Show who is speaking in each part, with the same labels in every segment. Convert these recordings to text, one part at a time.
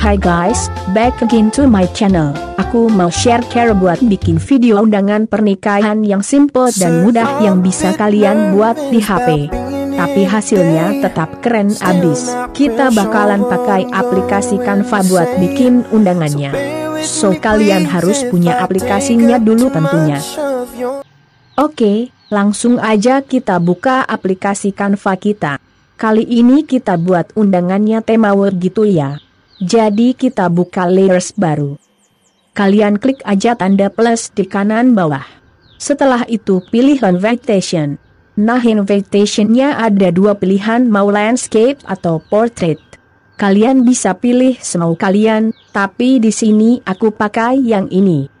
Speaker 1: Hai guys, back again to my channel. Aku mau share cara buat bikin video undangan pernikahan yang simple dan mudah yang bisa kalian buat di HP. Tapi hasilnya tetap keren abis. Kita bakalan pakai aplikasi Canva buat bikin undangannya. So kalian harus punya aplikasinya dulu tentunya. Oke, langsung aja kita buka aplikasi Canva kita. Kali ini kita buat undangannya tema word gitu ya. Jadi kita buka layers baru. Kalian klik aja tanda plus di kanan bawah. Setelah itu pilih invitation. Nah invitationnya ada dua pilihan mau landscape atau portrait. Kalian bisa pilih semau kalian, tapi di sini aku pakai yang ini.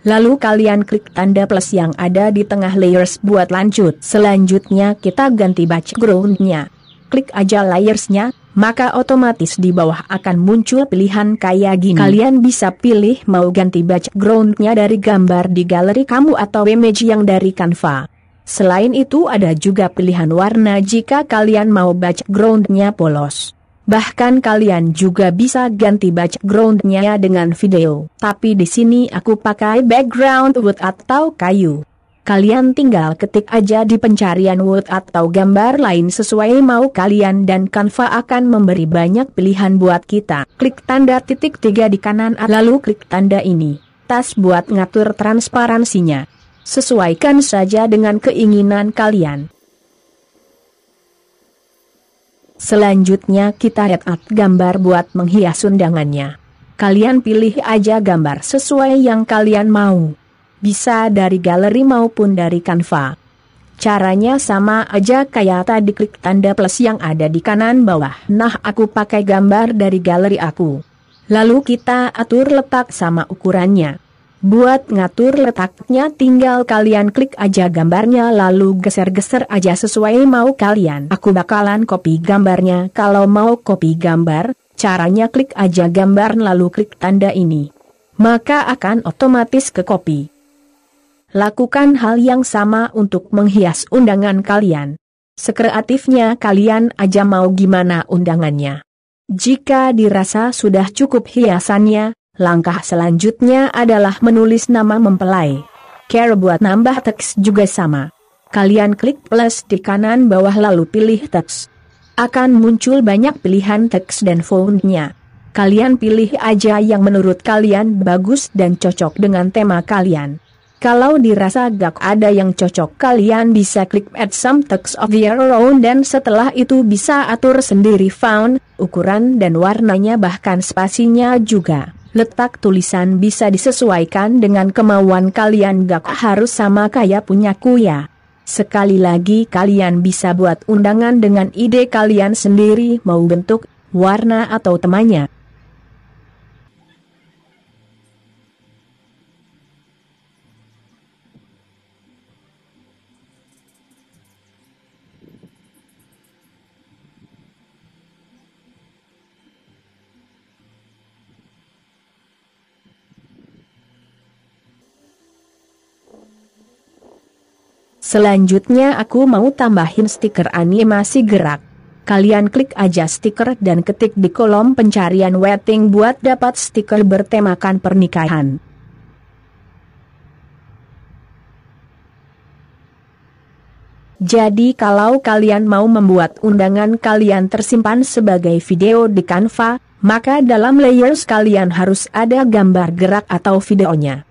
Speaker 1: Lalu kalian klik tanda plus yang ada di tengah layers buat lanjut. Selanjutnya kita ganti backgroundnya. Klik aja layersnya, maka otomatis di bawah akan muncul pilihan kayak gini. Kalian bisa pilih mau ganti backgroundnya dari gambar di galeri kamu atau image yang dari Canva. Selain itu ada juga pilihan warna jika kalian mau backgroundnya polos. Bahkan kalian juga bisa ganti backgroundnya dengan video. Tapi di sini aku pakai background wood atau kayu. Kalian tinggal ketik aja di pencarian wood atau gambar lain sesuai mau kalian dan Canva akan memberi banyak pilihan buat kita. Klik tanda titik tiga di kanan lalu klik tanda ini. Tas buat ngatur transparansinya. Sesuaikan saja dengan keinginan kalian. Selanjutnya kita edit gambar buat menghias undangannya. Kalian pilih aja gambar sesuai yang kalian mau. Bisa dari galeri maupun dari Canva. Caranya sama aja kayak tadi klik tanda plus yang ada di kanan bawah. Nah aku pakai gambar dari galeri aku. Lalu kita atur letak sama ukurannya. Buat ngatur letaknya tinggal kalian klik aja gambarnya lalu geser-geser aja sesuai mau kalian. Aku bakalan copy gambarnya. Kalau mau copy gambar, caranya klik aja gambar lalu klik tanda ini. Maka akan otomatis ke copy. Lakukan hal yang sama untuk menghias undangan kalian. Sekreatifnya kalian aja mau gimana undangannya. Jika dirasa sudah cukup hiasannya, Langkah selanjutnya adalah menulis nama mempelai. Care buat nambah teks juga sama. Kalian klik plus di kanan bawah lalu pilih teks. Akan muncul banyak pilihan teks dan fontnya. Kalian pilih aja yang menurut kalian bagus dan cocok dengan tema kalian. Kalau dirasa gak ada yang cocok kalian bisa klik add some text of your own dan setelah itu bisa atur sendiri font, ukuran dan warnanya bahkan spasinya juga. Letak tulisan bisa disesuaikan dengan kemauan kalian gak harus sama kayak punyaku ya. Sekali lagi kalian bisa buat undangan dengan ide kalian sendiri mau bentuk, warna atau temannya. Selanjutnya aku mau tambahin stiker animasi gerak. Kalian klik aja stiker dan ketik di kolom pencarian wedding buat dapat stiker bertemakan pernikahan. Jadi kalau kalian mau membuat undangan kalian tersimpan sebagai video di Canva, maka dalam layers kalian harus ada gambar gerak atau videonya.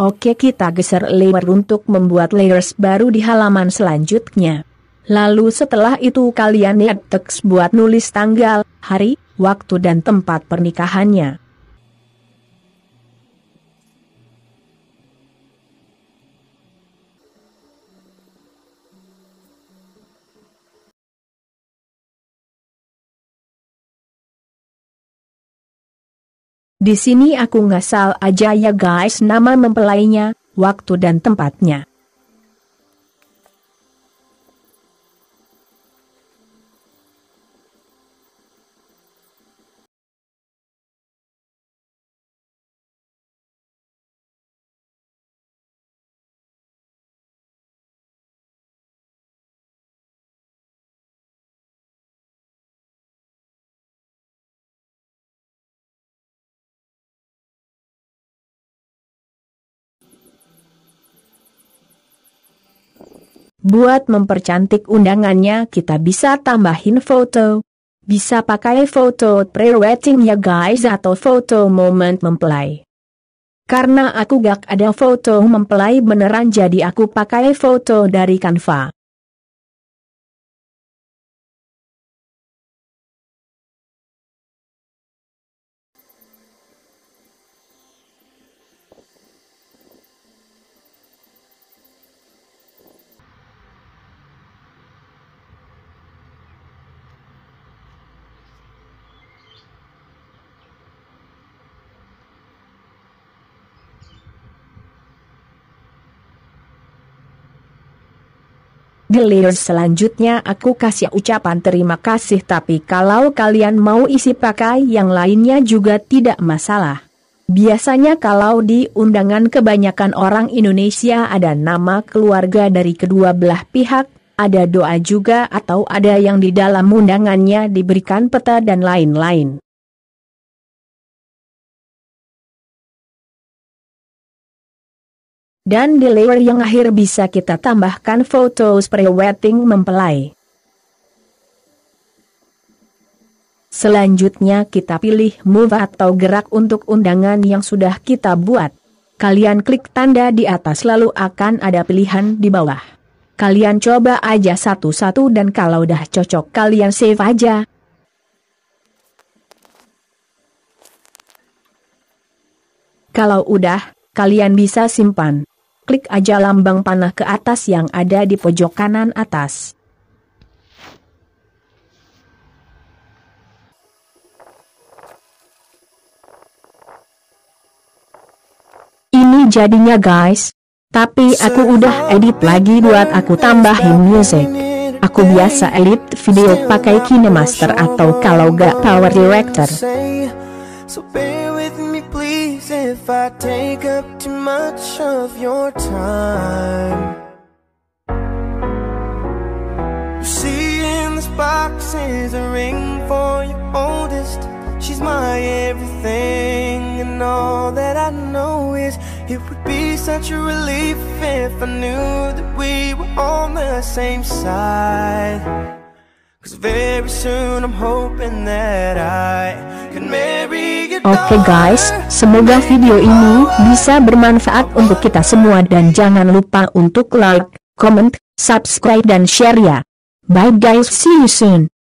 Speaker 1: Oke kita geser layer untuk membuat layers baru di halaman selanjutnya. Lalu setelah itu kalian add teks buat nulis tanggal, hari, waktu dan tempat pernikahannya. Di sini aku ngasal aja ya guys nama mempelainya, waktu dan tempatnya. Buat mempercantik undangannya kita bisa tambahin foto. Bisa pakai foto pre-wedding ya guys atau foto moment mempelai. Karena aku gak ada foto mempelai beneran jadi aku pakai foto dari Canva. Gelir selanjutnya aku kasih ucapan terima kasih tapi kalau kalian mau isi pakai yang lainnya juga tidak masalah. Biasanya kalau di undangan kebanyakan orang Indonesia ada nama keluarga dari kedua belah pihak, ada doa juga atau ada yang di dalam undangannya diberikan peta dan lain-lain. dan di layer yang akhir bisa kita tambahkan foto pre-wedding mempelai. Selanjutnya kita pilih move atau gerak untuk undangan yang sudah kita buat. Kalian klik tanda di atas lalu akan ada pilihan di bawah. Kalian coba aja satu-satu dan kalau udah cocok kalian save aja. Kalau udah, kalian bisa simpan klik aja lambang panah ke atas yang ada di pojok kanan atas. Ini jadinya guys. Tapi aku udah edit lagi buat aku tambahin music. Aku biasa edit video pakai KineMaster atau kalau gak Power Director. if I take up too much of your time You see in this box is a ring for your oldest She's my everything and all that I know is It would be such a relief if I knew that we were on the same side Cause very soon I'm hoping that I can marry Oke guys, semoga video ini bisa bermanfaat untuk kita semua dan jangan lupa untuk like, comment, subscribe dan share ya. Bye guys, see you soon.